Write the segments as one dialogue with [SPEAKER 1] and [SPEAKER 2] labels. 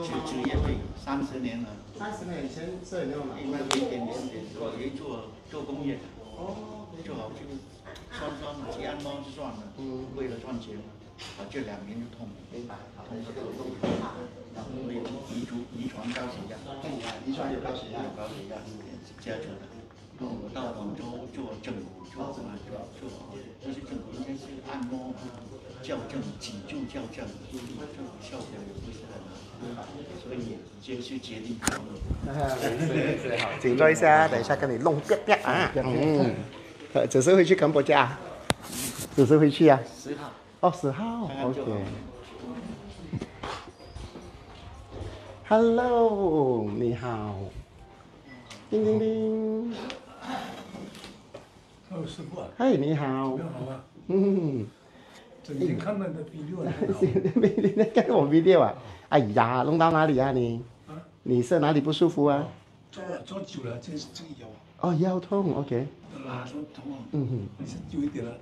[SPEAKER 1] 去职业病，三十年了。三十年以前做那种按摩店，做已经做做工业的。哦，做好这个。双双去安
[SPEAKER 2] 装就算了，不为了赚钱嘛。啊，这两年就痛，痛的痛的很。然后遗遗遗传高血压，高血压，遗传有高血压，有高血压，这样子的。我到广州做整
[SPEAKER 1] 骨，做做做，那是整骨，那是按摩，矫正脊柱矫正，效果也不是
[SPEAKER 2] 很。请坐一下，等一下跟你弄变啪啊。嗯，什时候回去干伯家？什么回去啊？十号。哦，十号。OK。Hello，你好。
[SPEAKER 1] 叮叮叮。
[SPEAKER 2] 嗨，你好。嗯。
[SPEAKER 1] 最近看你的 video 啊。是的 v
[SPEAKER 2] i 我 video 啊。哎呀，弄到哪里啊你？你是哪里不舒服啊？
[SPEAKER 1] 坐坐久了，这这腰。
[SPEAKER 2] 哦，腰痛，OK。
[SPEAKER 1] 痛。嗯哼。你是久一点了，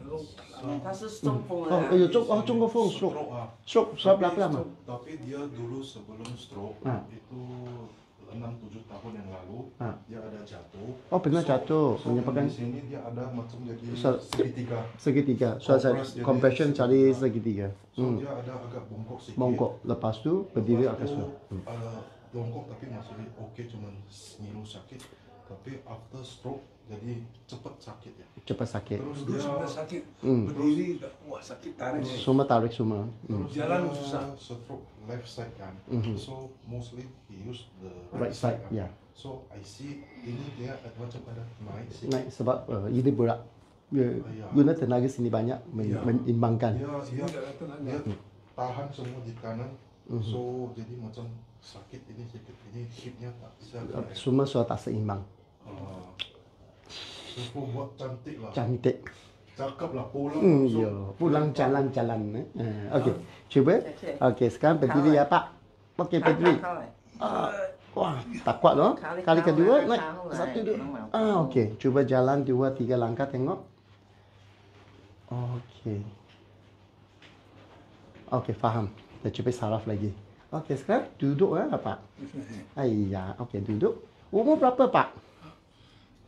[SPEAKER 1] 他是中风啊。哦，有中哦，
[SPEAKER 2] 中过风，嘛。
[SPEAKER 1] 啊。enam tujuh tahun yang lalu ha. dia ada jatuh oh pernah so, jatuh so, menyebabkan di sini dia ada macam jadi so, segitiga segitiga so, saya compression cari segitiga
[SPEAKER 2] so, hmm. dia ada agak bongkok sedikit bongkok lepas tu berdiri lepas tu, atas hmm.
[SPEAKER 1] uh, bongkok tapi masih okey cuma ngilu sakit tapi after stroke jadi cepat sakit ya cepat sakit terus dia sudah sakit mm. berdiri wah sakit tarik semua tarik semua mm. jalan susah stroke left side kan mm -hmm. so mostly he use the right, right side, side kan? yeah. so I see ini dia macam ada naik sih naik sebab
[SPEAKER 2] uh, ini berat Ya, uh, yeah. guna tenaga sini banyak men yeah. menimbangkan. Ya,
[SPEAKER 1] yeah, yeah. dia, dia tahan semua di kanan, mm -hmm. so jadi macam sakit ini sakit ini hipnya tak bisa. Uh, semua
[SPEAKER 2] suara tak seimbang.
[SPEAKER 1] Ah. cantik lah. Cantik. Cakap lah pulang. Hmm, ya, pulang
[SPEAKER 2] jalan-jalan. Eh. Ah, okay, ah. cuba. okay sekarang berdiri ya Pak. okay berdiri. wah, tak kuat loh. Kali kedua, naik. Kan? Satu, dua. Ah, okay, Cuba jalan dua, tiga langkah tengok. okay. okay faham. dah cuba saraf lagi. okay sekarang duduk ya, Pak. Ayah, okay duduk. Umur berapa, Pak?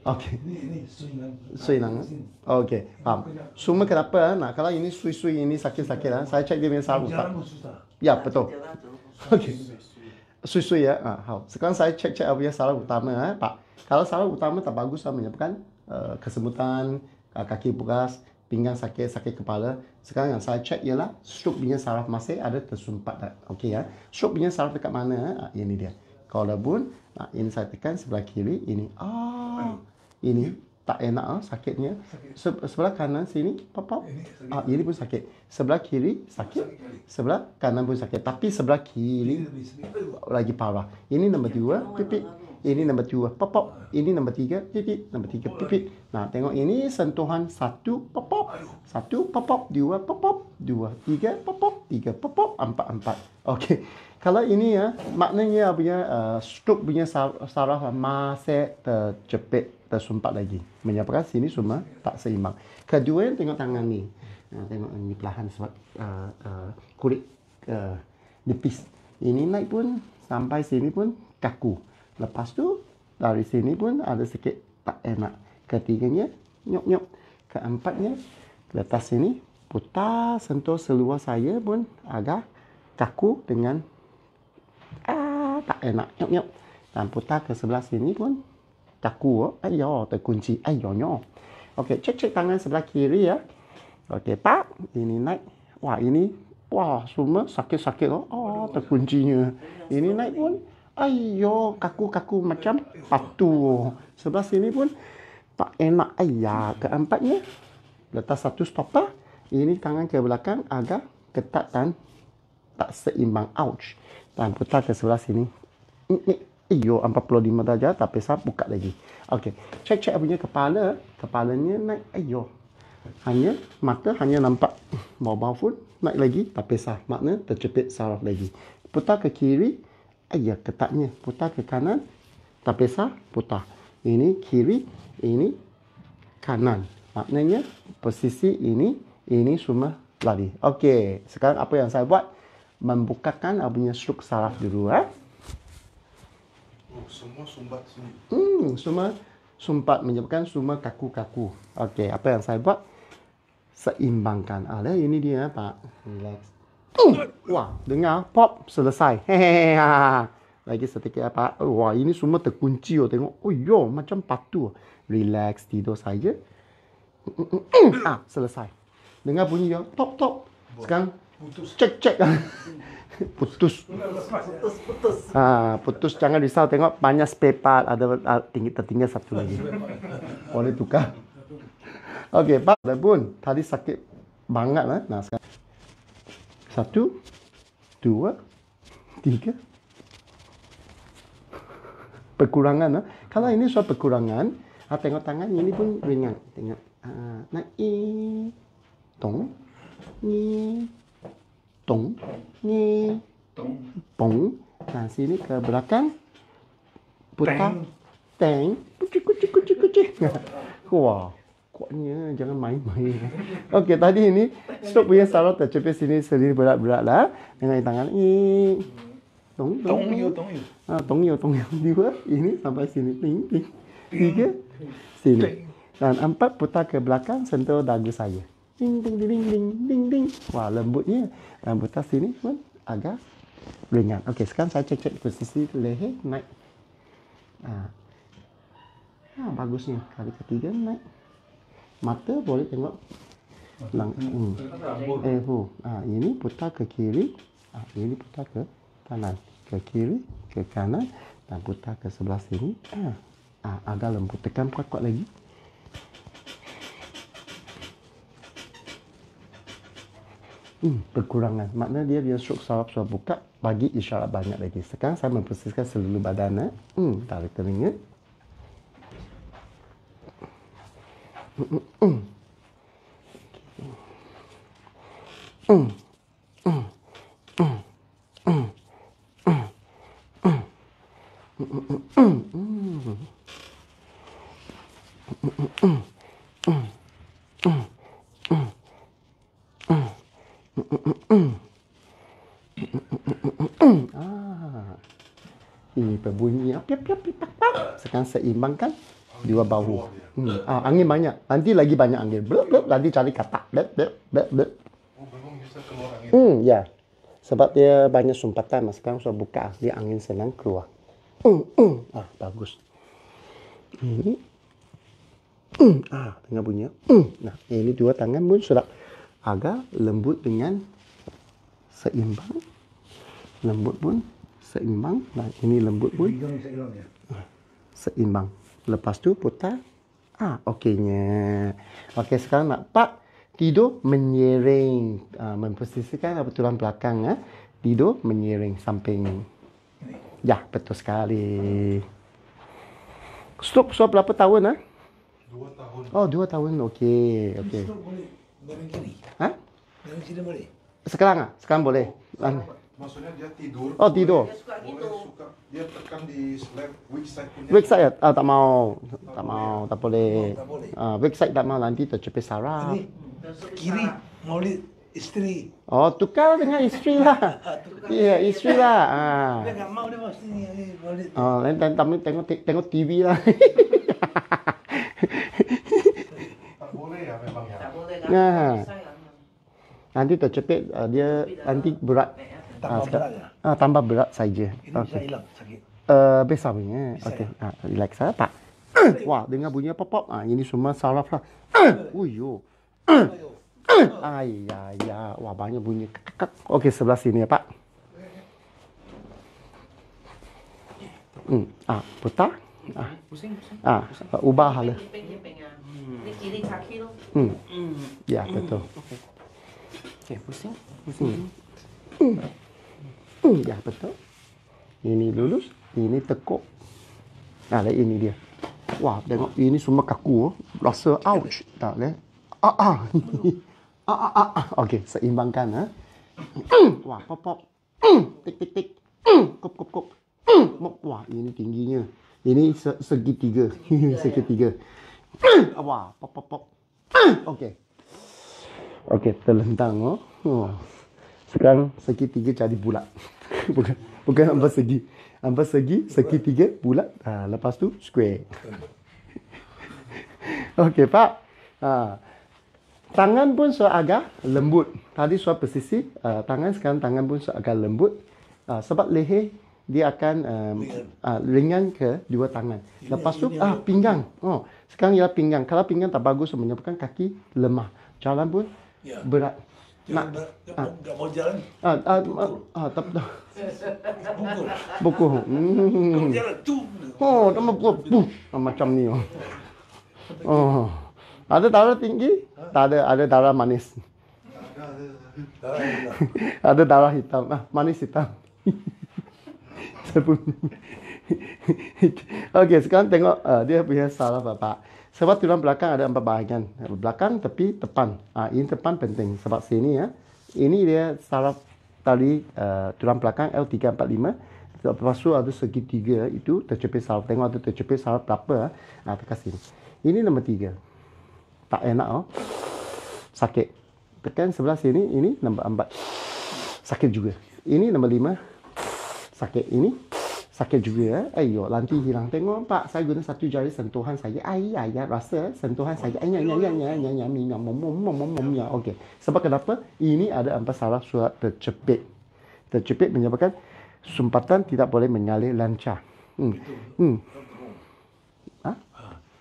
[SPEAKER 1] Okey. Ni sui lang. Sui lang. Eh?
[SPEAKER 2] Okey. Faham. Semua kenapa eh? Nah, kalau ini sui sui ini sakit sakit lah. Eh? Saya cek dia punya sarung tak. Ya betul. Okey. Sui sui ya. Ah, ha, Sekarang saya cek cek apa yang salah utama. Eh, pak. Kalau salah utama tak bagus sama, menyebabkan uh, kesemutan, kaki bekas, pinggang sakit, sakit kepala. Sekarang yang saya cek ialah stroke punya saraf masih ada tersumpat. tak? Okey ya. Stroke punya saraf dekat mana? Ha, ini dia. Kalau bun, ah, ini saya tekan sebelah kiri. Ini.
[SPEAKER 1] Ah. Oh
[SPEAKER 2] ini tak enak ah sakitnya sebelah kanan sini pop pop ah ini pun sakit sebelah kiri sakit sebelah kanan pun sakit tapi sebelah kiri lagi parah ini nombor dua pipi ini nombor dua pop pop ini nombor tiga pipi nombor tiga pipi nah tengok ini sentuhan satu pop pop satu pop pop dua pop pop dua tiga pop pop tiga pop pop empat empat okey kalau ini ya maknanya punya uh, stroke punya saraf masa terjepit tersumpat lagi. Menyapa sini semua tak seimbang. Kedua yang tengok tangan ni. Uh, tengok ni perlahan sebab uh, uh, kulit uh, nipis. Ini naik pun sampai sini pun kaku. Lepas tu dari sini pun ada sikit tak enak. Ketiganya nyok-nyok. Keempatnya letas sini putar sentuh seluar saya pun agak kaku dengan ah, tak enak nyok-nyok. Dan putar ke sebelah sini pun kaku oh. ayo terkunci ayo nyo okey cek cek tangan sebelah kiri ya okey pak ini naik wah ini wah semua sakit sakit oh, oh terkuncinya ini naik pun ayo kaku kaku macam patu sebelah sini pun tak enak ayah keempatnya letak satu stopper ini tangan ke belakang agak ketat dan tak seimbang ouch dan putar ke sebelah sini Ayo, 45 darjah tapi saya buka lagi. Okey, cek-cek punya kepala. Kepalanya naik, ayo. Hanya mata hanya nampak bau pun naik lagi tapi sah makna tercepit saraf lagi. Putar ke kiri, ayo ketatnya. Putar ke kanan, tapi sah putar. Ini kiri, ini kanan. Maknanya posisi ini, ini semua lari. Okey, sekarang apa yang saya buat? Membukakan abunya uh, struk saraf dulu. Eh?
[SPEAKER 1] semua sumbat sini.
[SPEAKER 2] Hmm, semua sumbat menyebabkan semua kaku-kaku. Okey, apa yang saya buat? Seimbangkan. Ada ah, ini dia, Pak. Relax. Uh, wah, dengar pop selesai. Hehehe. Lagi sedikit apa? Ya, oh, wah, ini semua terkunci. Oh, tengok. Oh, yo, macam patu. Relax, tidur saja. ah, selesai. Dengar bunyi yang pop. top. Sekarang putus cek cek putus putus putus ha, putus jangan risau tengok panas paypal ada tinggi tertinggal satu lagi boleh tukar okey pak dah pun tadi sakit banget lah nah sekarang satu dua tiga perkurangan lah. kalau ini soal perkurangan ha, tengok tangan ini pun ringan tengok ha, ah, naik tong ni tong ni tong pong nah sini ke belakang putar tang kucik kucik kucik kucik wah kuatnya jangan main-main okey tadi ini stok punya salah tercepat sini sendiri berat-berat lah dengan tangan ni tong tong yo, tong yo Ah, tong yo tong yo dua ini sampai sini ping, ping. tiga sini dan empat putar ke belakang sentuh dagu saya ding ding ding ding ding ding wah lembutnya lampu tas ini pun agak ringan okey sekarang saya cek-cek posisi leher naik ah ha. ha, bagusnya kali ketiga naik mata boleh tengok lang hmm. eh ho ha, ini putar ke kiri ha, ini putar ke kanan ke kiri ke kanan dan putar ke sebelah sini ha. Ha, agak lembut tekan kuat-kuat lagi hmm, berkurangan. Maknanya dia bila stroke sarap sudah buka, bagi isyarat banyak lagi. Sekarang saya mempersiskan seluruh badan. Hmm, tarik telinga. Mm-mm-mm. sekarang seimbangkan dua bahu. Ya. Hmm. Ah, angin banyak. Nanti lagi banyak angin. Blup, blup. Nanti cari kata. Blup, blup, blup, blup. Oh, hmm, ya. Yeah. Sebab dia banyak sumpatan. Mas, sekarang sudah buka. Dia angin senang keluar. Hmm, hmm. Ah, bagus. Ini. Hmm. Ah, tengah bunyi. Hmm. Nah, ini dua tangan pun sudah agak lembut dengan seimbang. Lembut pun seimbang. Nah, ini lembut pun.
[SPEAKER 1] Ini seimbang, ya?
[SPEAKER 2] seimbang. Lepas tu putar. Ah, okeynya. Okey, sekarang nak pak tidur menyiring. Uh, ha, memposisikan apa tulang belakang ah. Tidur menyiring samping. Ya, betul sekali. Stroke sudah berapa tahun ah? Ha? Dua tahun. Oh, dua tahun. Okey, okey. Stroke boleh. Ha?
[SPEAKER 1] Dari kiri boleh.
[SPEAKER 2] Sekarang ah, sekarang boleh. Oh,
[SPEAKER 1] sekarang. Maksudnya dia tidur. Oh, tidur. dia suka gitu. Dia tekan di weak side. Weak side ya? Ah, tak
[SPEAKER 2] mau. Tak, mau. Tak boleh. Oh, tak Ah, weak side tak mau. Nanti tercepit sarah. Ini
[SPEAKER 1] kiri. Maulid isteri.
[SPEAKER 2] Oh, tukar dengan isteri lah. Iya, yeah, isteri lah. Ah. Dia
[SPEAKER 1] tak mau. Dia mesti ni. Oh, lain
[SPEAKER 2] tak mau tengok, tengok TV lah. tak boleh ya memang ya. Nah. Ya. Ya. Nanti tercepit ah, dia lah. nanti berat. Ya. tambah ah, berat ya? Ah, tambah berat saja. Ini okay. bisa hilang sakit? Uh, eh, besarnya. Oke. Okay. Ya? Ah, relax saya tak. Wah, dengar bunyi pop-pop. Ah, ini semua saraf lah. Uyo. Ayah, ya, ya. Wah, banyak bunyi. Oke, sebelah sini ya, Pak. Hmm. Ah, putar. Ah. Ah, ubah hal. Ya. Ya. Ini hmm.
[SPEAKER 1] hmm. Ya, betul.
[SPEAKER 2] Hmm, oke, pusing. Pusing. Hmm. Ini dia betul. Ini lulus, ini tekuk. Nah, lah ini dia. Wah, tengok ini semua kaku. Oh. Rasa ouch. Tak leh. Ah ah. ah ah ah. Okey, seimbangkan eh. Wah, pop pop. Tik tik tik. Kop kop kop. Wah, ini tingginya. Ini segitiga. Ya, ya. segitiga. Wah, pop pop pop. Okey. Okey, terlentang oh. Sekarang segitiga cari bulat. bukan bukan ambas segi. Ambas segi, segi tiga, bulat. Ha, lepas tu, square. Okey, Pak. Ha. Tangan pun seagak lembut. Tadi suap persisi uh, ha, tangan, sekarang tangan pun seagak lembut. Uh, sebab leher dia akan um, uh, ringan ke dua tangan. Lepas tu, ah, pinggang. Oh, sekarang ialah pinggang. Kalau pinggang tak bagus, menyebabkan kaki lemah. Jalan pun ya. berat nak nggak ah. mau jalan ah ah ma, ah, ah tak, dah
[SPEAKER 1] buku buku hmm.
[SPEAKER 2] oh tambah buku buh macam ni oh oh ada darah tinggi ha? tak ada ada darah manis ada darah hitam ah manis hitam sebut okay sekarang tengok uh, dia punya salah bapak sebab tulang belakang ada empat bahagian. Belakang, tepi, depan. Ah, ini depan penting. Sebab sini ya. Ini dia saraf tali uh, tulang belakang L345. Lepas tu ada segitiga itu tercepit saraf. Tengok ada tercepit saraf berapa. Ya. Ah, tekan sini. Ini nombor tiga. Tak enak oh. Sakit. Tekan sebelah sini. Ini nombor empat. Sakit juga. Ini nombor lima. Sakit. Ini sakit juga. Eh? Ayo, nanti hilang. Tengok, Pak, saya guna satu jari sentuhan saya. Ay, ay, rasa sentuhan saya. Ay, ay, ay, ay, ay, ay, ay, ay, Okey. Sebab kenapa? Ini ada empat salah surat tercepit. Tercepit menyebabkan sumpatan tidak boleh mengalir lancar. Hmm. Hmm. Ha?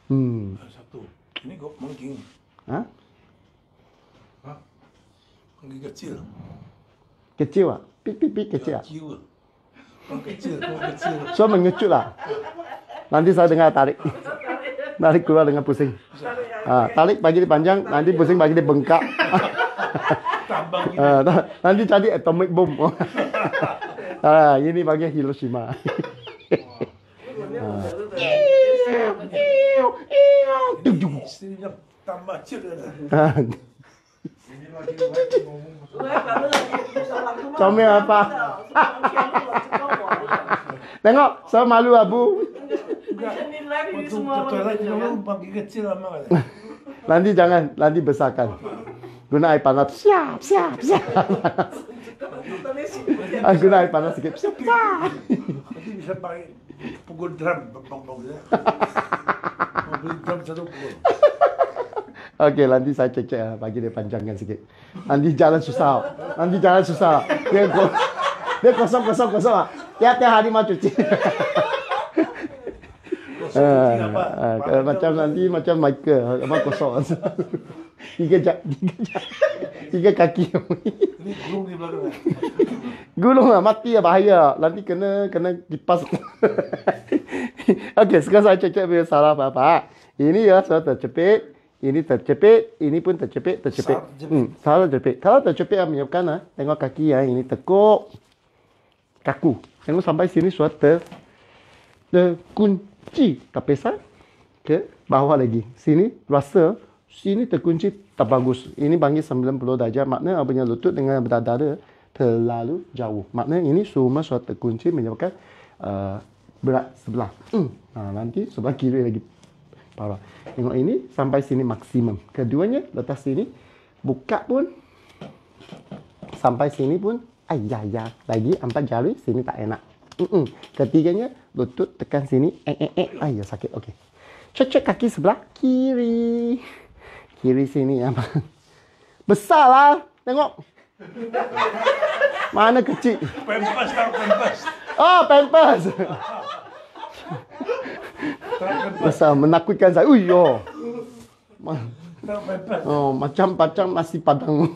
[SPEAKER 2] Hmm. Ah, satu.
[SPEAKER 1] Ini kok mungkin. Ha? Ha? Mungkin kecil.
[SPEAKER 2] Kecil, Pak? Pik, pik, pik, kecil, Kecil,
[SPEAKER 1] Pak? kecil. Suara mengecut lah. Nanti saya dengar tarik. Tarik keluar dengan pusing. Ah, tarik bagi dia panjang, nanti
[SPEAKER 2] pusing bagi dia bengkak. Tambang ha, nanti jadi atomic bomb. Ah, ini bagi Hiroshima.
[SPEAKER 1] Tambah cerah. Tomel apa?
[SPEAKER 2] Tengok, saya malu abu.
[SPEAKER 1] Kan?
[SPEAKER 2] Nanti jangan, nanti besarkan. Guna air panas, siap, siap, siap. Ah, guna air panas sikit, siap, siap. Nanti
[SPEAKER 1] bisa pakai pukul drum, bong-bong ya. drum satu pukul.
[SPEAKER 2] Okey, nanti saya cek, cek ah, bagi dia panjangkan sikit. Nanti jalan susah, nanti jalan susah. Dia, dia kosong, kosong, kosong. Ah. Ya, tiap hari mau cuci. Kosong ah, ah, cuci macam nanti macam Michael apa kosong. tiga jam tiga kaki. Ini
[SPEAKER 1] gulung di belakang. Eh?
[SPEAKER 2] gulung lah, mati ya bahaya. Nanti kena kena kipas. Okey, sekarang saya cek-cek punya salah apa-apa. Ini ya, saya tercepit. Ini tercepit. Ini pun tercepit, tercepit. Salah tercepit. Hmm, salah tercepit. Kalau tercepit, lah, menyebabkan. Ha? Tengok kaki ya, ini tekuk kaku. Jangan sampai sini suatu ter, eh, terkunci tak pesan ke bawah lagi. Sini rasa sini terkunci tak bagus. Ini panggil 90 darjah makna apanya lutut dengan dada terlalu jauh. Makna ini semua suatu terkunci menyebabkan uh, berat sebelah. Hmm. Nah, nanti sebelah kiri lagi parah. Tengok ini sampai sini maksimum. Keduanya letak sini buka pun sampai sini pun ayah ayah lagi empat jari sini tak enak Mm-mm. ketiganya lutut tekan sini eh eh eh ayah sakit okey cecek kaki sebelah kiri kiri sini ya besar lah tengok
[SPEAKER 1] mana kecil pempes tau pempes
[SPEAKER 2] oh pempes besar menakutkan saya uyo Oh, macam pacang nasi padang.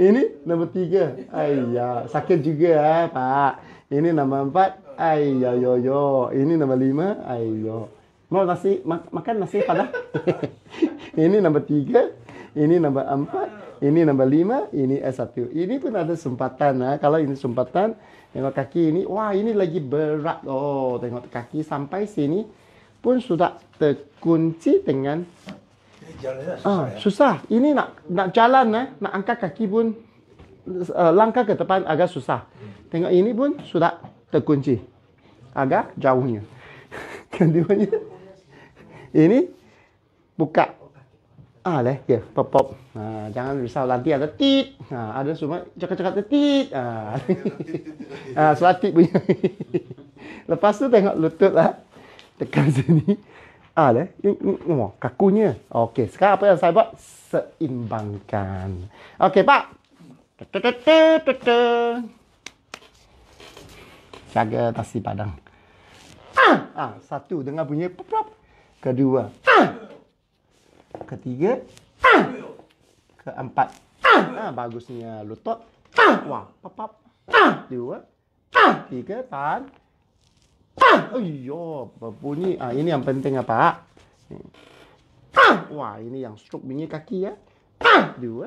[SPEAKER 2] Ini nombor tiga. Ayah, sakit juga ya, Pak. Ini nombor empat. Ayah, yo, yo. Ini nombor lima. Ayah. Mau nasi, mak makan nasi padang. Ini nombor tiga. Ini nombor empat. Ini nombor lima, ini S1. Ini pun ada sempatan. Ha. Kalau ini sempatan, tengok kaki ini. Wah, ini lagi berat. Oh, tengok kaki sampai sini pun sudah terkunci dengan
[SPEAKER 1] susah, uh,
[SPEAKER 2] susah. ini nak nak jalan eh? nak angkat kaki pun uh, langkah ke depan agak susah tengok ini pun sudah terkunci agak jauhnya kandungannya ini buka ah leh ya pop pop nah, jangan risau nanti ada tit nah, ada semua cakap cakap ada tit ah, ah selatik ah, punya lepas tu tengok lutut lah tekan sini. Ah, leh. Oh, kakunya. Okey, sekarang apa yang saya buat? Seimbangkan. Okey, Pak. Jaga nasi padang. Ah, ah satu dengan bunyi pop pop. Kedua. Ah. Ketiga. Ah. Keempat. Ah, ah bagusnya lutut. Ah, wah, pop pop. Ah, dua. Ah, tiga, empat. Pah! Ayuh, berbunyi. Ah, ini yang penting apa? Ya, Pah! Wah, ini yang stroke bunyi kaki ya. Pah! Dua.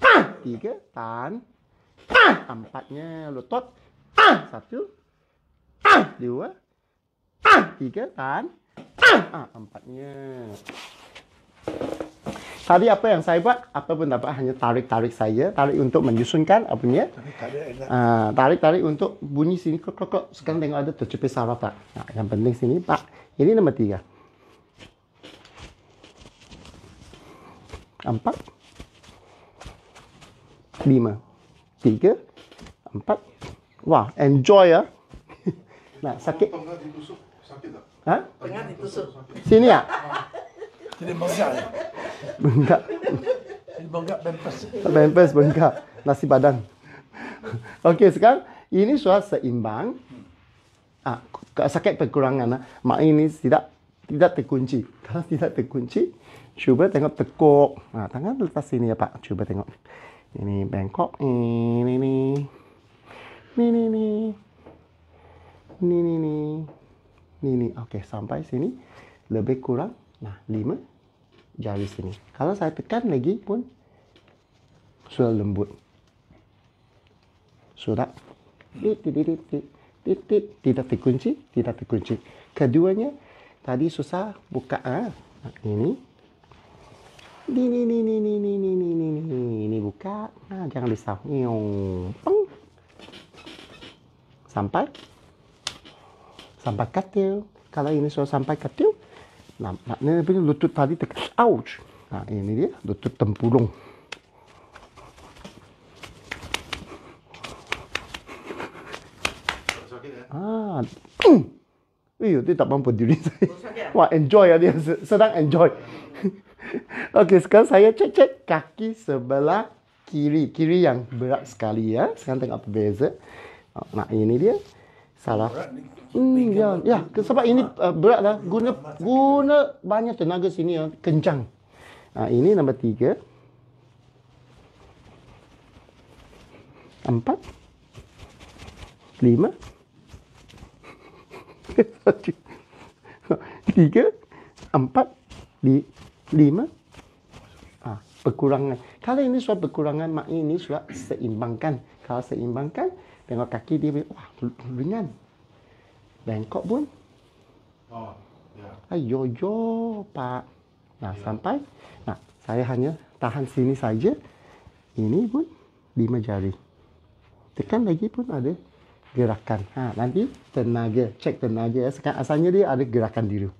[SPEAKER 2] Pah! Tiga. Tahan. Pah! Empatnya lutut. Pah! Satu. Pah! Dua. Pah! Tiga. Tahan. Ah, empatnya. Tadi apa yang saya buat? Apa pun dapat hanya tarik-tarik saya, tarik untuk menyusunkan apa punya. Tarik-tarik uh, untuk bunyi sini krok krok. Sekarang tengok ada tercepat saraf tak? Nah, yang penting sini pak. Ini nombor tiga. Empat. Lima. Tiga. Empat. Wah, enjoy ya. nah, sakit.
[SPEAKER 1] Tengah ditusuk. Sakit tak? Tengah ditusuk. Sini ya?
[SPEAKER 2] Jadi bengkak Bengkak. Jadi
[SPEAKER 1] bengkak bempes. Bempes bengkak.
[SPEAKER 2] Nasi padang. Okey sekarang. Ini sudah seimbang. Ah, sakit perkurangan. Ah. Mak ini tidak tidak terkunci. Kalau tidak terkunci. Cuba tengok tekuk. Ah, tangan letak sini ya Pak. Cuba tengok. Ini bengkok Ini ni. Ini ni. Ini ni. Ini ni. Ini ni. Okey sampai sini. Lebih kurang Nah, 5 jari sini. Kalau saya tekan lagi pun sudah lembut. Sudah. Titik tidak dikunci, tidak dikunci. Keduanya tadi susah buka ah. ini, ini. Ini ini ini ini ini ini buka. Nah, jangan risau. Peng. Sampai sampai katil. Kalau ini sudah sampai katil, Nah, nak ni punya lutut tadi tek. Ouch. Nah, ha, ini dia lutut tempulung. Sakit, eh? Ah. Ha. Uyuh, dia tak mampu diri saya. Eh? Wah, enjoy ya dia sedang enjoy. Okay sekarang saya cek-cek kaki sebelah kiri. Kiri yang berat sekali ya. Sekarang tengok apa beza. Oh, nah, ini dia. Salah. Hmm, ya, ya. Sebab ini ah. uh, beratlah. Guna guna banyak tenaga sini ya. Kencang. Ha, ini nombor tiga. Empat. Lima. tiga. Empat. Li, lima. Ha, perkurangan. Kalau ini surat perkurangan, maknanya ini surat seimbangkan. Kalau seimbangkan, tengok kaki dia, wah, ringan. Bangkok pun.
[SPEAKER 1] Oh, ya.
[SPEAKER 2] Ayo, yo, Pak. Nah, yeah. sampai. Nah, saya hanya tahan sini saja. Ini pun lima jari. Tekan lagi pun ada gerakan. Ha, nanti tenaga, cek tenaga. Sekarang asalnya dia ada gerakan dulu.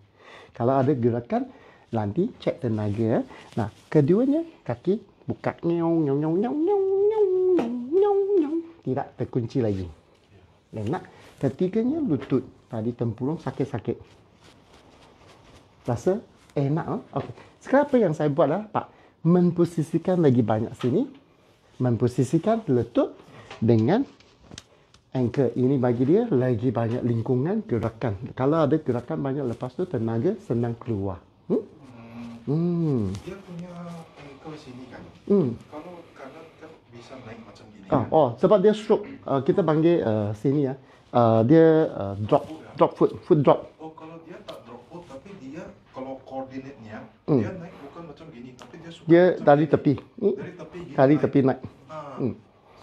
[SPEAKER 2] Kalau ada gerakan, nanti cek tenaga. Nah, keduanya kaki buka nyong nyong nyong nyong nyong nyong nyong nyong tidak terkunci lagi. Enak. Ketiganya lutut tadi tempurung sakit-sakit. Rasa enak. Eh? Okey. Sekarang apa yang saya buat ah, Pak? Memposisikan lagi banyak sini. Memposisikan letup dengan anchor. Ini bagi dia lagi banyak lingkungan gerakan. Kalau ada gerakan banyak, lepas tu tenaga senang keluar. Hmm?
[SPEAKER 1] Hmm. hmm. Dia punya anchor sini kan? Hmm. Kalau kanan kan bisa naik macam ini. Ah, kan?
[SPEAKER 2] Oh, sebab dia stroke. Uh, kita panggil uh, sini ya. Uh uh, dia uh, drop drop foot foot drop. Oh kalau dia tak drop foot tapi
[SPEAKER 1] dia kalau koordinatnya mm. dia naik bukan macam
[SPEAKER 2] gini tapi dia suka dia dari, Tepi. Mm. dari tepi. Gini dari tepi naik. Ah. Mm.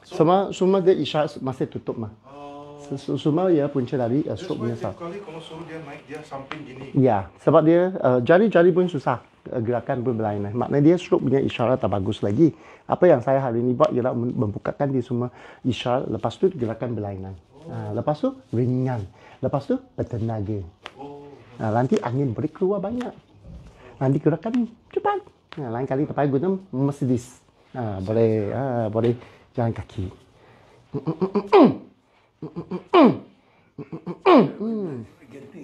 [SPEAKER 2] So, semua semua dia isyarat masih tutup mah. Oh. Semua ya punca dari uh, stroke punya sah.
[SPEAKER 1] kali kalau suruh dia naik, dia samping gini.
[SPEAKER 2] Ya, sebab dia uh, jari-jari pun susah. Uh, gerakan pun berlainan. Maknanya dia stroke punya isyarat tak bagus lagi. Apa yang saya hari ini buat ialah membukakan dia semua isyarat. Lepas tu gerakan berlainan. Eh. Ha, lepas tu ringan. Lepas tu bertenaga. Oh. Ha, nanti angin boleh keluar banyak. Ha, dikurangkan cepat. Ha, lain kali terpakai guna Mercedes. Ha, boleh ha, boleh jalan kaki.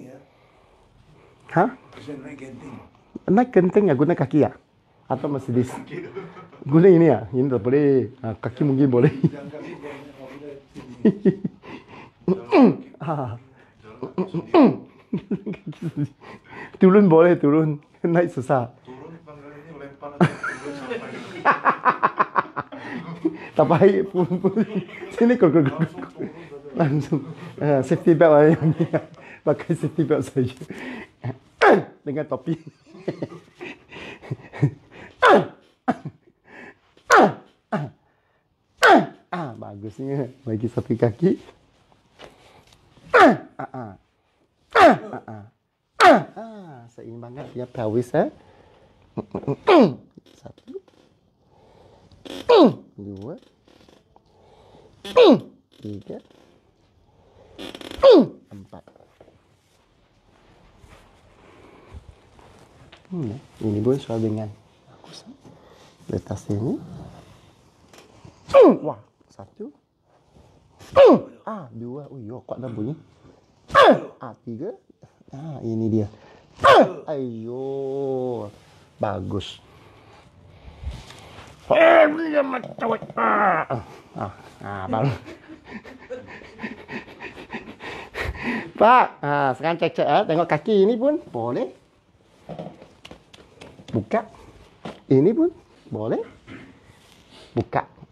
[SPEAKER 2] Ya? Hah?
[SPEAKER 1] Genting.
[SPEAKER 2] Naik genting ya guna kaki ya? Atau Mercedes? Guna ini ya? Ini tak boleh. Ha, kaki mungkin boleh. turun boleh turun naik susah turun
[SPEAKER 1] panggang ini lempar tak baik
[SPEAKER 2] sini kok kok kok langsung eh, safety belt lah yang ni pakai safety belt saja dengan topi ah bagusnya bagi satu kaki ah ah
[SPEAKER 1] ah
[SPEAKER 2] ah ah pawis ya. Satu. Dua.
[SPEAKER 1] Tiga.
[SPEAKER 2] Empat. Hmm, ini pun soal dengan aku letas ini. Wah, satu. Ah, dua. Ui, oh, kuat dah bunyi. Ah, tiga. Ah, ini dia. Ah, ayo. Bagus. Eh, bunyi dia macam Ah, ah, ah baru. Pak, ah, sekarang cek-cek eh. Tengok kaki ini pun boleh. Buka. Ini pun boleh. Buka.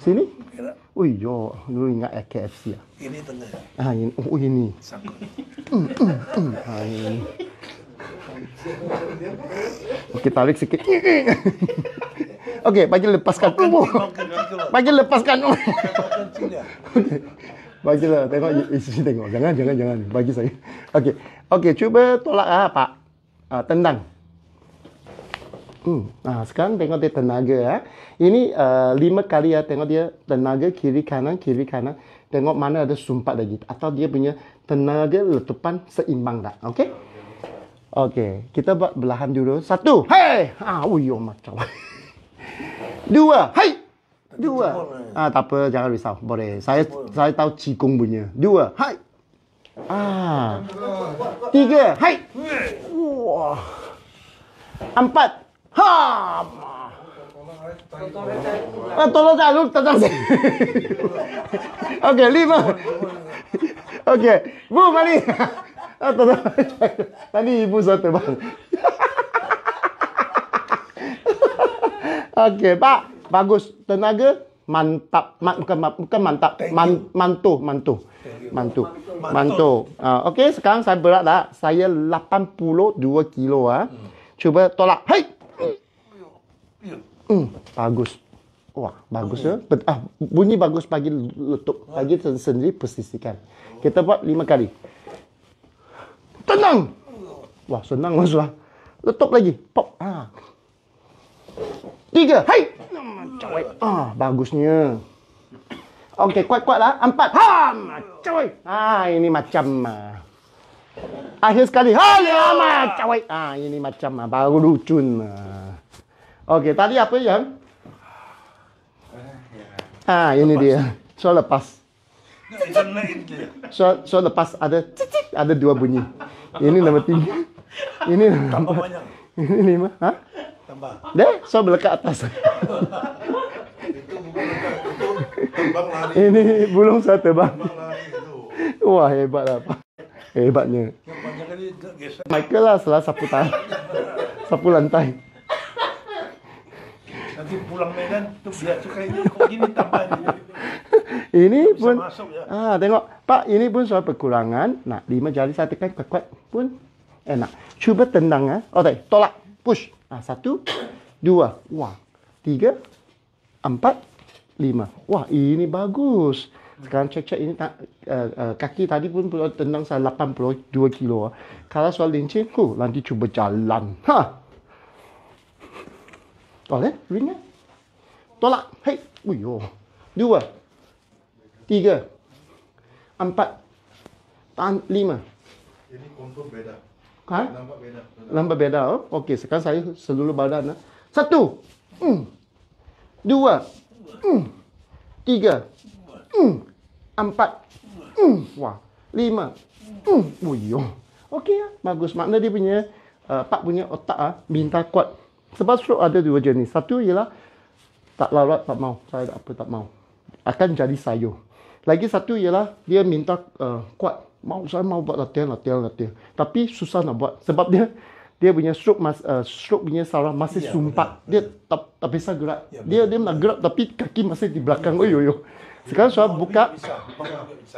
[SPEAKER 2] Sini? Oh iya, lu ingat KFC ya? Ini tengah. Ah ini, oh ini. Sangkut. Hmm, hmm, hmm.
[SPEAKER 1] Oke, tarik sedikit.
[SPEAKER 2] Oke, pagi lepaskan. Pagi lepaskan. Oke. Bagi lah, tengok istri tengok. Jangan, jangan, jangan. Bagi saya. Oke, oke, coba tolak ah, Pak. Ah, tendang. Hmm. Nah, sekarang tengok dia tenaga ya. Ini uh, lima kali ya tengok dia tenaga kiri kanan kiri kanan. Tengok mana ada sumpat lagi atau dia punya tenaga letupan seimbang tak? Okey. Okey, kita buat belahan dulu. Satu. Hey. Ah, oh, yo macam. Dua. Hey. Dua. Ah, tak apa, jangan risau. Boleh. Saya saya tahu cikung punya. Dua. Hai. Ah. Tiga. Hai. Wah. Empat. Ha! Ah, tolong saya dulu tentang saya. Okay, lima. Okay, Bu, mari. Ah, tolong Tadi ibu satu, bang. Okey, Pak. Bagus. Tenaga mantap. Man, bukan, bukan mantap. Man, mantu, mantu. Mantu. Mantu. Ah, okay, sekarang saya berat lah. Saya 82 kilo. Ah. Hmm. Cuba tolak. Hey! Ya. Hmm, Mm, bagus. Wah, bagus okay. ya. Hmm. Ah, bunyi bagus pagi letup. Pagi ah. sendiri persisikan. Kita buat lima kali. Tenang. Wah, senang mas lah. Letup lagi. Pop. Ah.
[SPEAKER 1] Tiga. Hai. Cawai. Ah,
[SPEAKER 2] bagusnya. Okey, kuat kuatlah Empat. Ha, cawai. Ah, ini macam. Ah. Akhir sekali. Ha, ya, cawai. Ah, ini macam. Ah. Baru lucun. Ah. Okey, tadi apa yang? ah, ha, ini dia. So lepas. So so lepas ada ada dua bunyi. Ini nama tiga. Ini nombor tambah banyak. Ini lima. Ha? Tambah. Deh, so belakang atas.
[SPEAKER 1] Ini bulung satu bang. Wah
[SPEAKER 2] hebat apa? Lah, Hebatnya. Michael lah salah sapu tangan. Sapu lantai
[SPEAKER 1] tim pulang Medan tu biasa kayak gini tambah ini pun masuk, ya. ah
[SPEAKER 2] tengok pak ini pun soal perkurangan nah lima jari satu kan kuat kuat pun enak cuba tendang ya eh. okey oh, tolak push ah satu dua wah tiga empat lima wah ini bagus sekarang cek-cek ini tak, uh, uh, kaki tadi pun tendang saya 82 kilo. Ah. Kalau soal lincin, huh, nanti cuba jalan. Ha, vào lên ring ấy to lại hey ui dua, tiga, empat, kìa lima,
[SPEAKER 1] ini tan lima Ha? Nampak beda. Nampak
[SPEAKER 2] beda. Okey, sekarang saya seluruh badan. Satu. Mm. Dua. Mm. Tiga. Mm. Empat. Mm. Wah. Lima. Mm. Okey, bagus. Makna dia punya, uh, Pak punya otak uh, minta kuat. Sebab stroke ada dua jenis. Satu ialah tak larat, tak mau. Saya tak apa, tak mau. Akan jadi sayur. Lagi satu ialah dia minta uh, kuat. Mau saya mau buat latihan, latihan, latihan. Tapi susah nak buat. Sebab dia dia punya stroke mas, uh, stroke punya saraf masih ya, sumpat. Betul. Dia tak tak bisa gerak. Ya, dia dia nak gerak tapi kaki masih di belakang. Oh yo yo. Sekarang saya buka.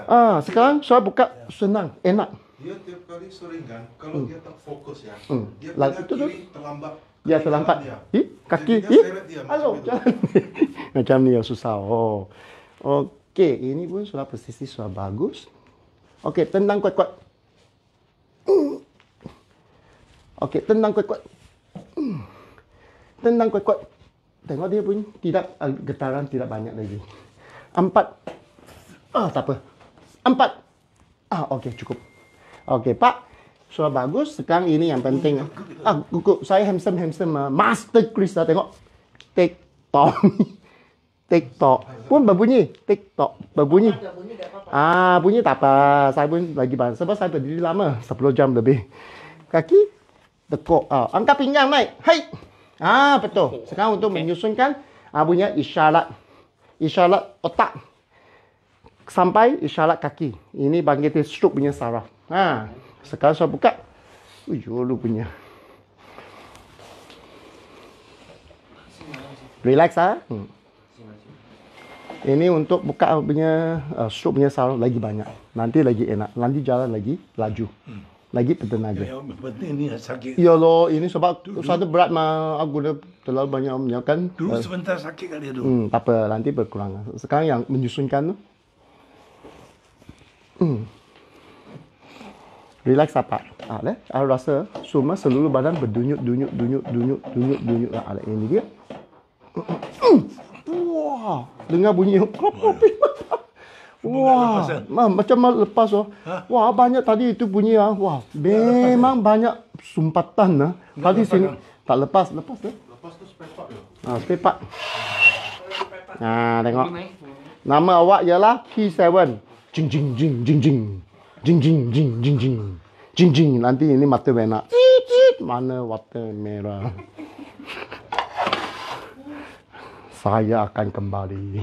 [SPEAKER 1] Ah, sekarang
[SPEAKER 2] saya buka ya. senang, enak.
[SPEAKER 1] Dia tiap kali seringkan kalau hmm. dia tak fokus ya. Hmm. Dia Lalu, kiri, terlambat dia terlambat. Hi, kaki. Hi. Halo, jalan. Macam
[SPEAKER 2] ni yang oh, susah. Oh. Okey, ini pun sudah persisti sudah bagus. Okey, tendang kuat-kuat. Okey, tendang kuat-kuat. Tendang kuat-kuat. Tengok dia pun tidak getaran tidak banyak lagi. Empat. Ah, oh, tak apa. Empat. Ah, okey, cukup. Okey, Pak. Sudah bagus. Sekarang ini yang penting. Ah, kuku. Saya handsome, handsome. Ah, Master Chris dah tengok. TikTok. TikTok. Pun berbunyi. TikTok. Berbunyi. Ah, bunyi tak apa. Saya pun lagi bahan. Sebab saya berdiri lama. 10 jam lebih. Kaki. Tekuk. Ah, angkat pinggang, naik. Hai. Ah, betul. Sekarang untuk okay. menyusunkan. Ah, punya isyarat. Isyarat otak. Sampai isyarat kaki. Ini bangkit stroke punya saraf. Ah. Okay. Sekarang saya buka. Ui, jolo oh, punya. Relax ah. Ha? Hmm. Ini untuk buka punya uh, sup punya sal lagi banyak. Nanti lagi enak. Nanti jalan lagi laju. Hmm. Lagi bertenaga. Ya,
[SPEAKER 1] ya, sakit. Ya
[SPEAKER 2] lo, ini sebab satu berat mah aku dah terlalu banyak omnya kan. Dulu uh, eh. sebentar sakit kali dulu. Hmm, apa, nanti berkurang. Sekarang yang menyusunkan tu. Hmm relax apa? Lah, ah, leh. Aku rasa semua seluruh badan berdunyut, dunyut, dunyut, dunyut, dunyut, dunyut. Lah. Ah, leh. Ini dia. Wah, dengar bunyi klop klop. Wah, eh? mam, macam mal lepas oh. Wah, banyak tadi itu bunyi ah. Wah, eh? memang banyak sumpatan lah. Tadi sini eh? tak lepas, lepas tu. Lepas tu spare Ah, spare Nah, tengok. Nama awak ialah P7. Jing jing jing jing jing jing jing jing jing jing jing jing nanti ini mata merah cik mana mata merah saya akan kembali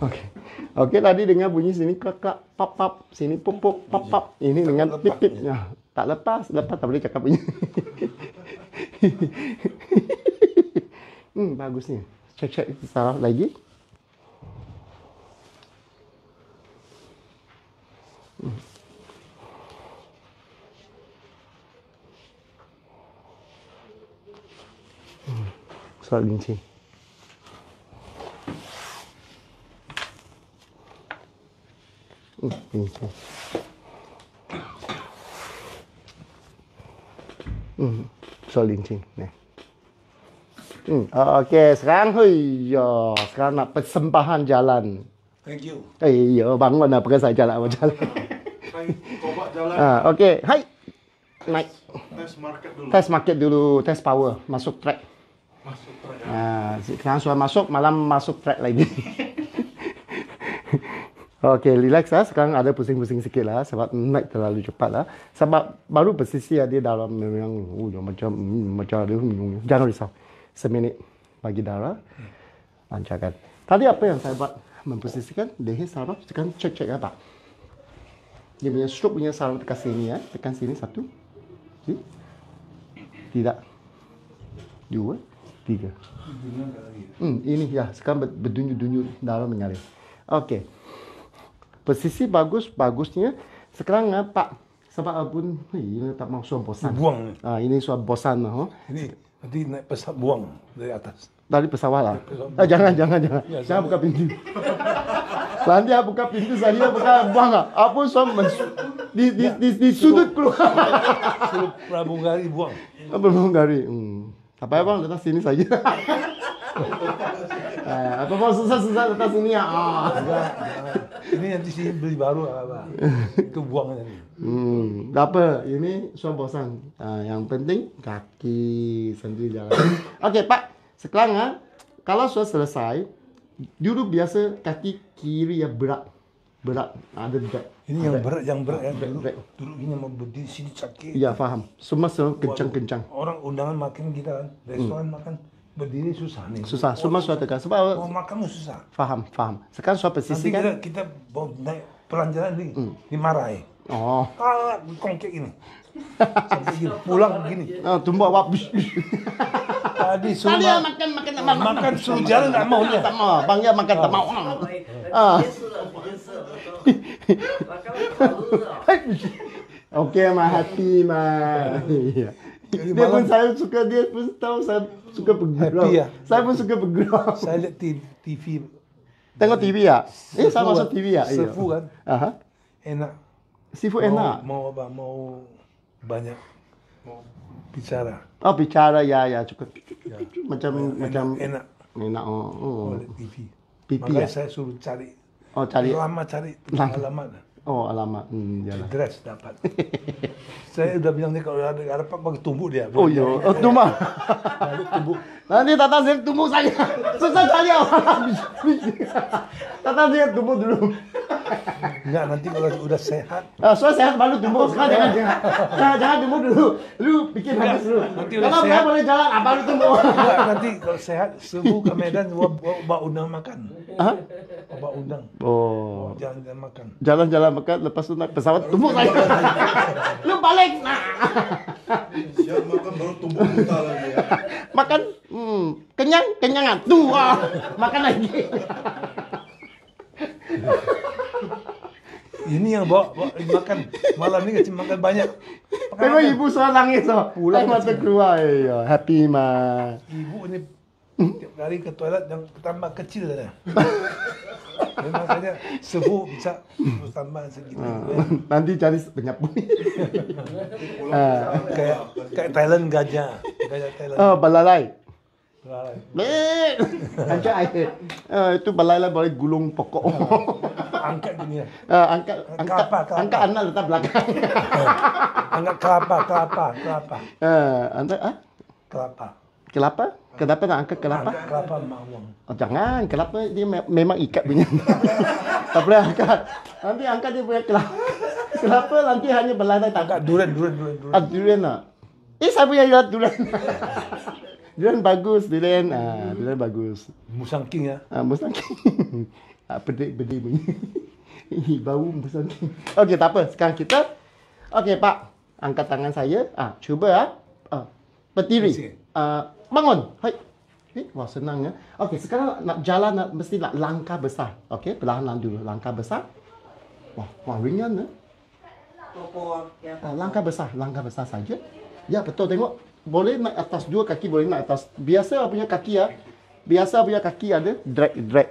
[SPEAKER 2] okey okey tadi dengan bunyi sini kakak pap pap sini pup pup pap pap ini dengan pip pip ya. tak lepas lepas tak boleh cakap bunyi hmm bagusnya cek cek salah lagi Sebab gincing Hmm, gincing Hmm, soal gincing Nih Hmm, okay, sekarang hui, yo, ya, sekarang nak persembahan jalan. Thank you. Eh, yo, ya, bangun nak lah, pergi saya jalan, macam jalan. jalan. Ah, okay, hai, Mike. test market dulu. Test market dulu, test power, masuk track. Masuk track. Ya, ha, sekarang masuk, malam masuk track lagi. Okey, relax lah. Sekarang ada pusing-pusing sikit lah sebab naik terlalu cepat lah. Sebab baru posisi lah dia dalam memang uh, macam mm, macam dia. Mm, jangan risau. Seminit bagi darah. Lancarkan. Tadi apa yang saya buat memposisikan DH saraf tekan cek cek apa? Dia punya stroke punya saraf tekan sini ya. Tekan sini satu. Tidak. Dua. tiga.
[SPEAKER 1] Ya?
[SPEAKER 2] Hmm, ini ya sekarang berdunyur dunyu dalam mengalir. Oke. Okay. Posisi bagus, bagusnya sekarang nggak Pak, Sebab abun, ini tak mau suam bosan. Buang. Ah, ini suam bosan. Oh.
[SPEAKER 1] Ini nanti naik pesawat buang dari atas.
[SPEAKER 2] Dari pesawat lah. Pesawat ah, jangan, jangan, jangan. Ya, saya buka pintu. Nanti aku buka pintu, saya buka buang lah. Apa suam di, di, di, di, ya, sudut keluar.
[SPEAKER 1] Seluruh pramugari buang.
[SPEAKER 2] Pramugari. Hmm. 他白忘了他心里塞劲了。
[SPEAKER 1] 哎，不不，是是是是，他是你啊！你看这些不是白话吧？都忘了。
[SPEAKER 2] 嗯，那不，这呢，双胞胎，啊，样本丁，卡基，身体健康。OK，爸，斯克朗啊，卡拉说，斯拉塞，丢丢，比亚斯，卡基，基里亚，布拉，布拉，阿德德。嗯。Ini yang berat, yang berat, yang eh,
[SPEAKER 1] dulu, dulu ini mau berdiri sini sakit. Ya
[SPEAKER 2] paham. Semua eh, kencang-kencang.
[SPEAKER 1] Orang undangan makin kita kan, hmm. restoran makan berdiri susah nih. Susah, semua suatu
[SPEAKER 2] kan. Sebab mau
[SPEAKER 1] makan susah.
[SPEAKER 2] Paham, paham. Sekarang suatu posisi kan. Kita,
[SPEAKER 1] kita mau naik pelanjaran hmm. Oh. ini hmm. dimarahi. Oh. Ah, kongkek ini. Sampai gini, pulang begini. Oh, tumbak wap. Tadi suruh Tadi ya
[SPEAKER 2] makan makan makan. Makan suruh jalan mau dia. Tak mau, Bang ya makan tak oh. mau. Ah. Okey mah hati mah. Dia pun saya suka dia pun tahu saya suka pergurau. Ya. Lah.
[SPEAKER 1] Saya pun suka pergurau. Saya lihat TV. Tengok TV ya? Eh, saya masuk kan? TV ya? Sifu kan? Aha. Enak. Sifu enak? Mau, apa? Mau banyak. Mau
[SPEAKER 2] bicara. Oh, bicara ya, ya. Cukup. Ya. Macam, macam. Enak. Enak. Oh. oh. TV. TV Makanya ya? saya
[SPEAKER 1] suruh cari Oh cari. Lama cari lama. alamat. Kan? Oh alamat, hmm, jalan. dapat. Saya udah bilang nih kalau ada apa pakai tumbuh dia. Oh iya, oh, tumbuh. Lalu Nanti Tata saya
[SPEAKER 2] tumbuh saja Susah cari orang. Tata Zir tumbuk dulu.
[SPEAKER 1] Enggak, nanti kalau udah sehat.
[SPEAKER 2] Uh, soalnya sehat baru tumbuh. Sekarang jangan jangan. Jangan jangan tumbuh dulu.
[SPEAKER 1] Lu bikin habis dulu. Nanti udah kalau sehat. boleh jalan, apa lu tumbuh? Enggak, nanti kalau sehat subuh ke Medan gua bawa undang makan. Hah? obat undang.
[SPEAKER 2] Oh.
[SPEAKER 1] Jalan-jalan oh, makan.
[SPEAKER 2] Jalan-jalan makan, lepas itu naik pesawat, tumbuk lagi.
[SPEAKER 1] Lu balik. Nah. Siap makan baru tumbuk buta lagi. Ya. makan, hmm, kenyang,
[SPEAKER 2] kenyangan. Tuh, makan lagi.
[SPEAKER 1] ini yang bawa, bawa makan malam ini cuma makan banyak makan, ibu selangit nangis pulang mata
[SPEAKER 2] keluar iya happy mah
[SPEAKER 1] ibu ini Tiap hari ke toilet yang tambah kecil dia. Memang saja sebu bisa terus tambah segitu. Uh, nanti
[SPEAKER 2] cari penyapu.
[SPEAKER 1] uh, ah, kayak kaya Thailand gajah. Gajah Thailand. Oh, balalai. Balalai. Eh, air.
[SPEAKER 2] Uh, itu balalai lah, boleh gulung pokok.
[SPEAKER 1] Uh, angkat dunia.
[SPEAKER 2] Uh, angkat angkat kelapa, kelapa. angkat anak letak belakang. uh, angkat kelapa,
[SPEAKER 1] kelapa, kelapa.
[SPEAKER 2] Eh, uh, anda ah? Uh? Kelapa. Kelapa? Kelapa nak angkat kelapa?
[SPEAKER 1] Kelapa mawang.
[SPEAKER 2] Oh, jangan, kelapa dia memang ikat punya. tak boleh angkat. Nanti angkat dia punya kelapa. Kelapa nanti hanya belalai tak. Angkat durian, durian, durian. Ah, durian lah. Eh, saya punya ialah durian. durian bagus, durian. Ah, durian bagus. Musang King ya? Ah, Musang King. ah, pedih-pedih bunyi. Bau Musang King. Okey, tak apa. Sekarang kita. Okey, Pak. Angkat tangan saya. Ah, cuba ah. Ah, petiri. Uh, bangun. Hai. Okay. Eh, wah, senangnya. ya. Eh. Okey, sekarang nak jalan nak, mesti nak langkah besar. Okey, perlahan-lahan dulu. Langkah besar. Wah, wah ringan ya. ya. Ah, langkah besar, langkah besar saja. Ya, betul tengok. Boleh naik atas dua kaki, boleh naik atas. Biasa apa punya kaki ya. Biasa punya kaki ada drag drag.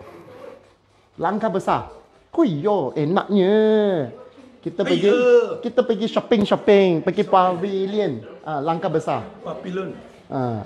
[SPEAKER 2] Langkah besar. Kuih enaknya. Kita pergi Ayuh. kita pergi shopping shopping, pergi pavilion. Ah, langkah besar. Pavilion. Ah.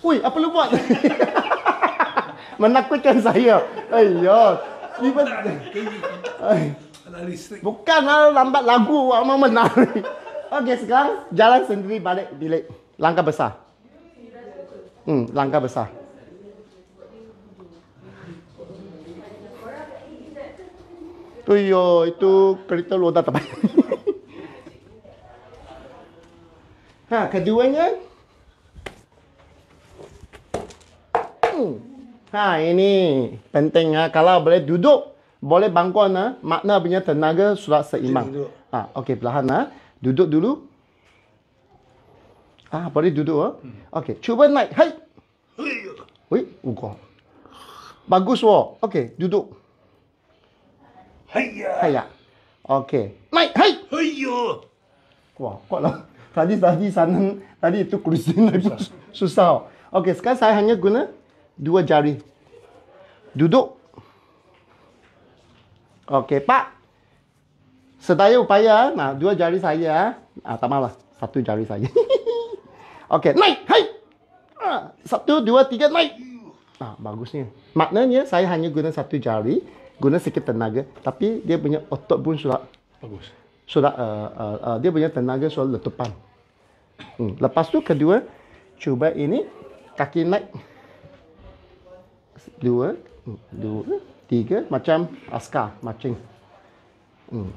[SPEAKER 2] Hui, apa lu buat? Menakutkan saya. Ayoh. Tiba Bukan hal lambat lagu awak mau menari. Okey sekarang jalan sendiri balik bilik. Langkah besar. Hmm, langkah besar. Tu yo itu kereta lu dah tepat. ha, keduanya bangun. Ha ini penting ha. kalau boleh duduk, boleh bangun ha. makna punya tenaga sudah seimbang. Ha okey perlahan ha. Duduk dulu. Ah, boleh duduk ah. Ha. Hmm. Okey, cuba naik. Hai. Ui ugo. Bagus wo. Okey, duduk. Hai. Hai ya. Okey. Naik. Hai. Hai Wah, kuat lah. Tadi tadi sana tadi itu kursi naik susah. Okey, sekarang saya hanya guna dua jari. Duduk. Okey, Pak. Sedaya upaya. Nah, dua jari saya. Ah, tak malah. Satu jari saya. Okey, naik. Hai. Ah, satu, dua, tiga, naik. Ah, bagusnya. Maknanya saya hanya guna satu jari. Guna sikit tenaga. Tapi dia punya otot pun sudah. Bagus. Sudah, uh, ah, uh, ah, uh, dia punya tenaga sudah letupan. Hmm. Lepas tu kedua, cuba ini. Kaki naik dua, dua, eh? hmm, tiga, macam askar, marching. Hmm.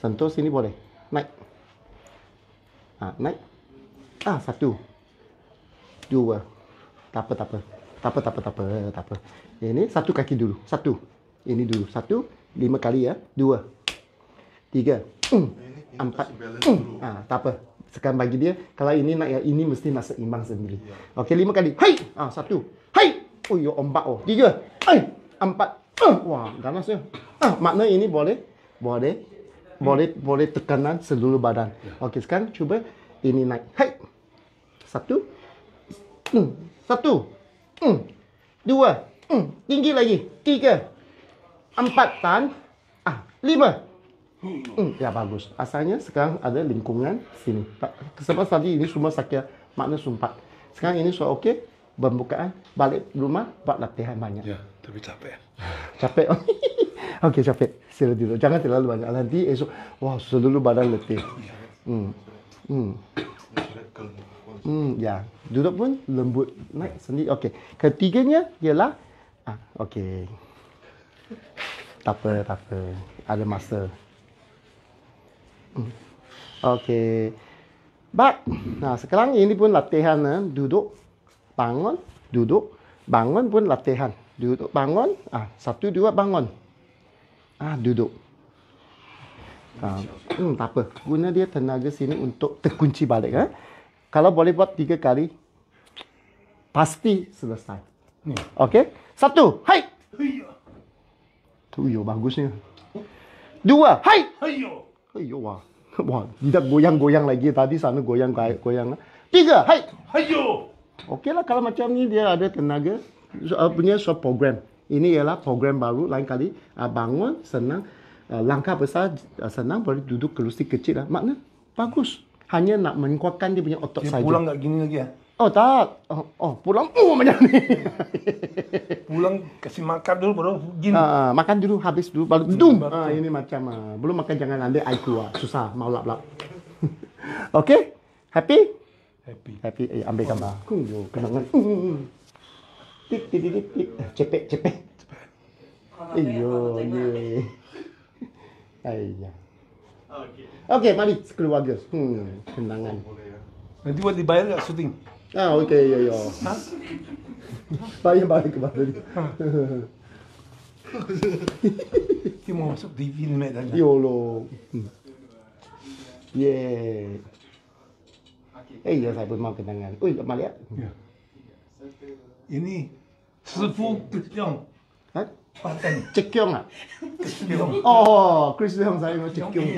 [SPEAKER 2] Sentuh sini boleh. Naik. Ha, naik. Ah, ha, satu. Dua. Tak apa, tak apa. Tak apa, tak apa, tak apa, tak apa. Ini satu kaki dulu. Satu. Ini dulu. Satu. Lima kali ya. Dua. Tiga. Hmm. Empat. Hmm. Ha, tak apa. Sekarang bagi dia. Kalau ini nak, ya, ini mesti nak seimbang sendiri. Okey, lima kali. Hai! Ah, ha, satu. Hai! Ui, ombak oh. Tiga. Ui, empat. Uh, wah, ganas ya. Ah, makna ini boleh? Boleh. Hmm. Boleh boleh tekanan seluruh badan. Ya. Okey, sekarang cuba ini naik. Hai. Satu. Hmm. Satu. Hmm. Dua. Hmm. Tinggi lagi. Tiga. Empat. tan, Ah, lima. Hmm. Ya, bagus. Asalnya sekarang ada lingkungan sini. Sebab tadi ini semua sakit. Makna sumpat. Sekarang ini sudah okey pembukaan balik rumah buat latihan banyak. Ya,
[SPEAKER 1] tapi capek. capek.
[SPEAKER 2] Okey, capek. Sila tidur. Jangan terlalu banyak. Nanti esok, wah, wow, seluruh badan letih. Hmm. Hmm. Hmm, ya. Duduk pun lembut. Naik sendiri. Okey. Ketiganya ialah... Ah, Okey. Tak apa, tak apa. Ada masa. Hmm. Okey. But, nah, sekarang ini pun latihan eh, duduk bangun, duduk, bangun pun latihan. Duduk, bangun, ah, satu, dua, bangun. Ah, duduk. Ah, hmm, tak apa. Guna dia tenaga sini untuk terkunci balik. Eh. Kalau boleh buat tiga kali, pasti selesai. Okay, Satu, hai! Tuyo, bagusnya. Dua, hai! Hayo! Hayo, wah. Wah, tidak goyang-goyang lagi. Tadi sana goyang-goyang. Eh. Tiga,
[SPEAKER 1] hai! Hayo! Hayo!
[SPEAKER 2] Okey lah kalau macam ni dia ada tenaga uh, punya so program. Ini ialah program baru lain kali uh, bangun senang uh, langkah besar uh, senang boleh duduk kerusi kecil lah. Makna bagus. Hanya nak menguatkan dia punya otot saja. pulang tak gini lagi ya? Oh tak. Oh, oh pulang oh macam ni. pulang
[SPEAKER 1] kasih makan dulu baru
[SPEAKER 2] gini. Uh, makan dulu habis dulu baru hmm, dum. Uh, ini macam uh, belum makan jangan anda air keluar. Susah mau lap-lap. Okey? Happy? Happy. Happy. Eh, ambil gambar. Aku oh, yo kenangan. Tik tik tik tik. Cepek cepek. Eh ye. Ayah. Okay, Okey, mari sekeluarga. Hmm, kenangan. Nanti buat dibayar tak syuting? Ah, okay, yo ya, yo. Ya. Bayar ha? balik kepada dia. Ha.
[SPEAKER 1] Dia mau masuk TV ni, Mek. Ya Allah.
[SPEAKER 2] Hmm. Yeah. Eh, ya saya pun mau kenangan. Ui, tak malah ya.
[SPEAKER 1] Ini sepu kecil.
[SPEAKER 2] Pantan. Cekyong ah. Cekyong. Oh, Chris Leong saya mau cekyong.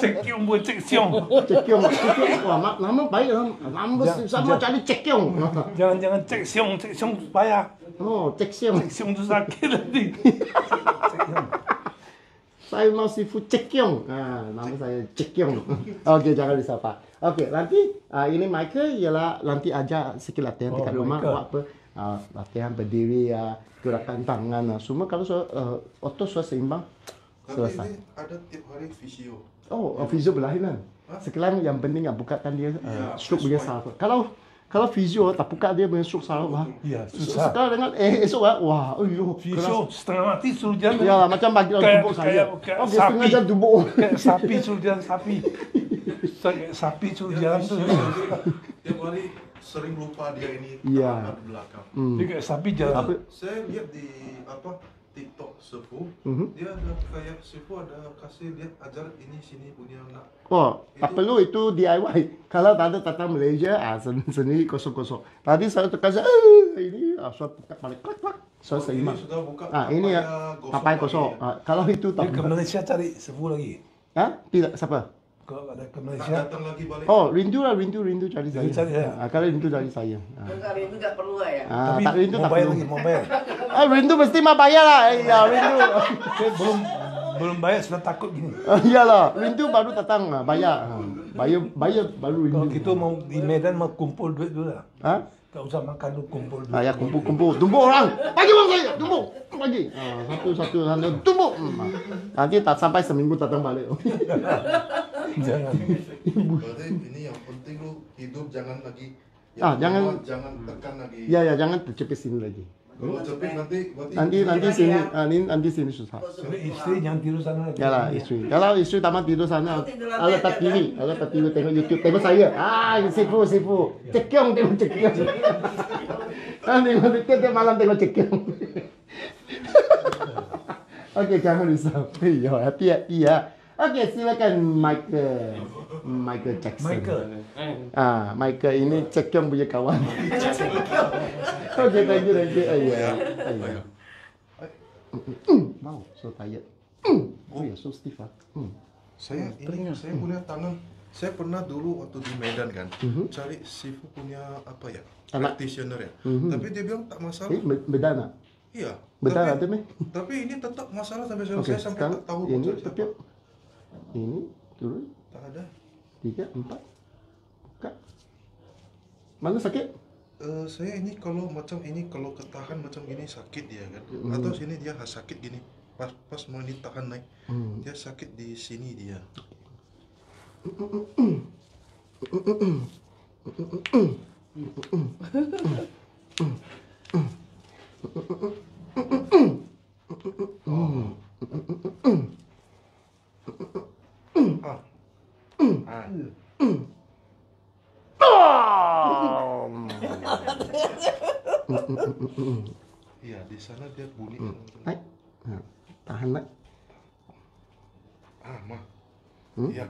[SPEAKER 1] Cekyong buat cekyong. Cekyong. Lama lama baik lah. Lama sama cari cekyong. Jangan jangan cekyong cekyong bayar. Oh, cekyong. Cekyong tu sakit lagi.
[SPEAKER 2] Saya mau sifu cekyong. Ah, nama saya cekyong. Okay, jangan disapa. Okey, nanti uh, ini Michael ialah nanti ajar sikit latihan oh, dekat rumah buat apa. Uh, latihan berdiri, uh, gerakan tangan uh, semua kalau so, uh, otot so seimbang selesai. Kami
[SPEAKER 1] ada tiap hari fisio.
[SPEAKER 2] Oh, yeah. Oh, fisio berlainan. Huh? Sekarang yang penting yang buka dia uh, yeah, stroke dia salah. Kalau kalau fisio tak buka dia punya stroke salah. Ya, susah. Sekarang
[SPEAKER 1] dengan eh, esok lah. Wah, ayuh. Fisio keras. setengah mati suruh jalan. Ya macam bagi orang tubuh saya. Kayak, kayak, sapi. Setengah jam tubuh. sapi suruh jalan sapi. kayak sapi cuy iya, jalan tuh. Iya, iya. Tiap hari sering lupa dia ini yeah. di belakang. Mm. Dia kayak sapi jalan. Tapi, saya lihat di apa TikTok Sefu, mm-hmm. dia ada kayak Sefu ada kasih lihat ajar ini sini punya anak.
[SPEAKER 2] Oh, itu, tak perlu itu DIY. Kalau tak ada tata Malaysia, ah, sen- sendiri kosong-kosong. Tadi saya terkasih, eh, ini ah, saya
[SPEAKER 1] buka balik, klak,
[SPEAKER 2] klak. Saya so, oh, ini sudah buka. Ah, ini ya, tapai kosong. Ah, kalau itu tak. Ke Malaysia cari Sefu lagi. Ah, tidak, siapa?
[SPEAKER 1] kau ada ke Oh,
[SPEAKER 2] rindu lah, rindu, rindu cari saya. Rindu cari saya. Ha, kalau rindu cari saya. Ha. rindu tak perlu lah ya. Ha, Tapi tak rindu tak perlu. Lagi, mau bayar eh, rindu mesti mah bayar lah. Eh, ya, rindu. belum belum bayar sudah takut gini. Iyalah, rindu baru datang bayar. Bayar bayar baru rindu. Kalau kita mau di Medan mau kumpul duit dulu lah. Ha? Tak usah makan tu kumpul ya, duit. kumpul-kumpul. Dumbu orang. Bagi orang saya, dumbu. lagi ah, hmm. satu satu satu tumbuk hmm. nanti tak sampai seminggu datang balik
[SPEAKER 1] jangan ibu berarti ini yang penting lu hidup jangan lagi ah jangan jangan tekan lagi ya ya
[SPEAKER 2] jangan terjepit sini lagi Oh, nanti nanti nanti sini nanti ya. ah, nanti sini susah istri
[SPEAKER 1] jangan tidur sana ya lah iya.
[SPEAKER 2] istri kalau istri tamat tidur sana ala ya, tak TV kan? ala tak TV tengok YouTube tengok saya ah sifu sifu cekyong tengok cekyong nanti nanti malam tengok cekyong Okey, jangan risau. Yo, ya, hati-hati ya. Okey, silakan Michael. Michael Jackson. Michael. Ah, Michael ini cekam punya kawan. Okey, thank you, thank you. Ayo. Ayo. Wow, hmm, so tired. Hmm, oh, ya, so stiff ah. Hmm.
[SPEAKER 1] Saya ini, saya punya tangan. Saya pernah dulu waktu di Medan kan, mhm. cari sifu punya apa ya, practitioner ya. Mhm. Tapi dia bilang tak masalah. Eh, Medan ah? Iya.
[SPEAKER 2] Bentar tapi, nanti nih. Tapi ini
[SPEAKER 1] tetap masalah sampai selesai okay, sampai sekarang,
[SPEAKER 2] tahu ini tapi ini turun Tak ada. Tiga empat.
[SPEAKER 1] kak Mana sakit? Uh, saya ini kalau macam ini kalau ketahan macam gini sakit dia kan hmm. atau sini dia sakit gini pas pas mau ditahan naik hmm. dia sakit di sini dia Mm-mm. Iya, di sana dia bunyi. Naik.
[SPEAKER 2] Hmm. Nah, tahan naik.
[SPEAKER 1] Ah, mah. Hmm? Iya,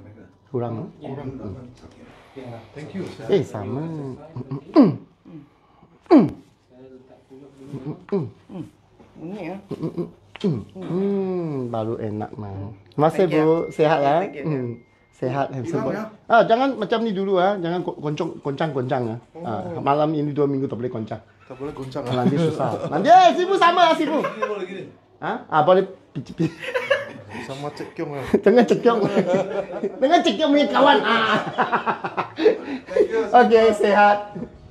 [SPEAKER 1] kurang. Kurang. Hmm. Thank you. Eh, sama. Hmm, hmm, Ini
[SPEAKER 2] mm, baru enak mah. Masih bu, sehat ya? Hmm. Sehat, handsome boy. Ah, jangan macam ni dulu ah, jangan goncang goncang goncang ah. Oh. ah. Malam ini dua minggu tak boleh goncang.
[SPEAKER 1] Tak boleh goncang. Ah. Nanti susah. Nanti, eh, bu sama lah sibuk.
[SPEAKER 2] Ah, ah boleh pici pici.
[SPEAKER 1] Sama cekyong ah.
[SPEAKER 2] Dengan cekyong. Dengan cekyong punya kawan ah. Okay, sehat.